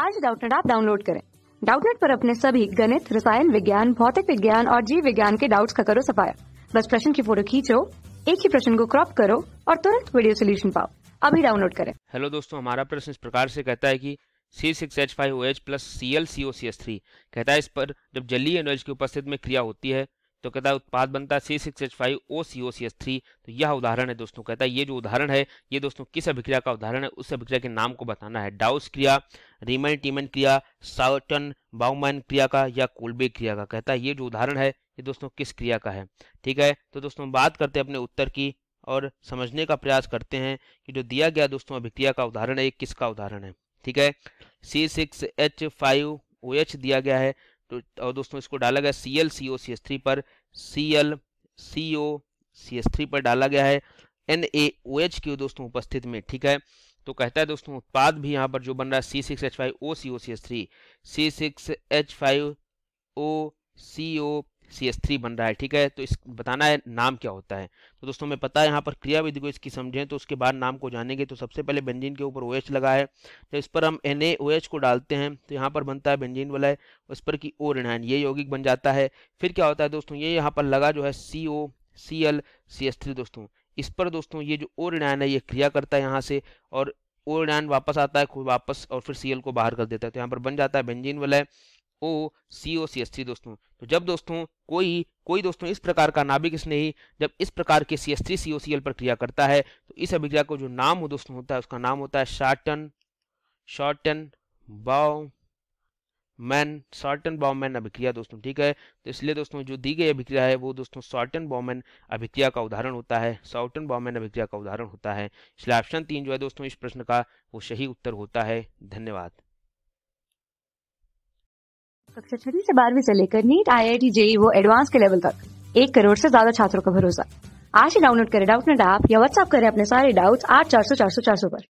आज डाउटनेट आप डाउनलोड करें डाउटनेट पर अपने सभी गणित रसायन विज्ञान भौतिक विज्ञान और जीव विज्ञान के डाउट्स का करो सफाया बस प्रश्न की फोटो खींचो एक ही प्रश्न को क्रॉप करो और तुरंत वीडियो सोल्यूशन पाओ अभी डाउनलोड करें हेलो दोस्तों हमारा प्रश्न इस प्रकार से कहता है कि C six H five O H plus C L C O C S three कहता है इस पर जब जली एनोएच की उपस्थिति में क्रिया होती है तो कहता है उत्पाद बनता है C six H five O C O C S three तो यह उदाहरण है दोस्तों कहता है ये जो उदाहरण है ये दोस्तों किस अभिक्रिया का उदाहरण है उस अभिक्रिया के नाम को बताना है डाउस क्रिया रिमन टीमन क्रिया साउटन बाउमन क्रिया का या कोलबे क्रिया का कहता है ये जो उदाहरण है ये दोस्तों किस क्रिया का है ठीक है तो दोस्तों बात करते हैं अपने उत्तर की और समझने का प्रयास करते हैं कि जो दिया गया दोस्तों अभिक्रिया का उदाहरण है ये किसका उदाहरण है ठीक है C six H five O H दिया गया है तो और दोस्तों इसको डाला गया C L C O C S three पर C L C O C S three पर डाला गया है एन ए ओ एच की दोस्तों उपस्थित में ठीक है तो कहता है दोस्तों उत्पाद भी यहाँ पर जो बन रहा है C six H five O C O C S three C six H five O C O C S three बन रहा है ठीक है तो इस बताना है नाम क्या होता है तो दोस्तों हमें पता है यहाँ पर क्रियाविधि को इसकी समझें तो उसके बाद नाम को जानेंगे तो सबसे पहले बेंजीन के ऊपर ओ OH लगा है तो इस पर हम एन ए ओ एच को डालते हैं तो यहाँ पर बनता है बेंजीन वाला है उस पर की ओ ऋणायन ये यौगिक बन जाता है फिर क्या होता है दोस्तों ये यहाँ पर लगा जो है C O C L C S three दोस्तों इस पर दोस्तों ये जो ओ ऋणायन है ये क्रिया करता है यहाँ से और ओ ऋणायन वापस आता है खुद वापस और फिर सी को बाहर कर देता है तो यहाँ पर बन जाता है बेंजीन वाला ओ C O C S three दोस्तों तो जब दोस्तों कोई कोई दोस्तों इस प्रकार का नाभिक स्नेही जब इस प्रकार के C S three C O C L पर क्रिया करता है तो इस अभिक्रिया को जो नाम हो दोस्तों होता है उसका नाम होता है Schotten Schotten Baumann Schotten Baumann अभिक्रिया दोस्तों ठीक है तो इसलिए दोस्तों जो दी गई अभिक्रिया है वो दोस्तों सॉर्टन बॉमैन अभिक्रिया का उदाहरण होता है सॉर्टन बॉमैन अभिक्रिया का उदाहरण होता है इसलिए ऑप्शन तीन जो है दोस्तों इस प्रश्न का वो सही उत्तर होता है धन्यवाद कक्षा छठी से बारहवीं से लेकर NEET I I T JEE वो एडवांस के लेवल तक एक करोड़ से ज्यादा छात्रों का भरोसा आज ही डाउनलोड करें डाउट नेट ऐप या व्हाट्सएप करें अपने सारे डाउट्स आठ चार सौ चार सौ चार सौ पर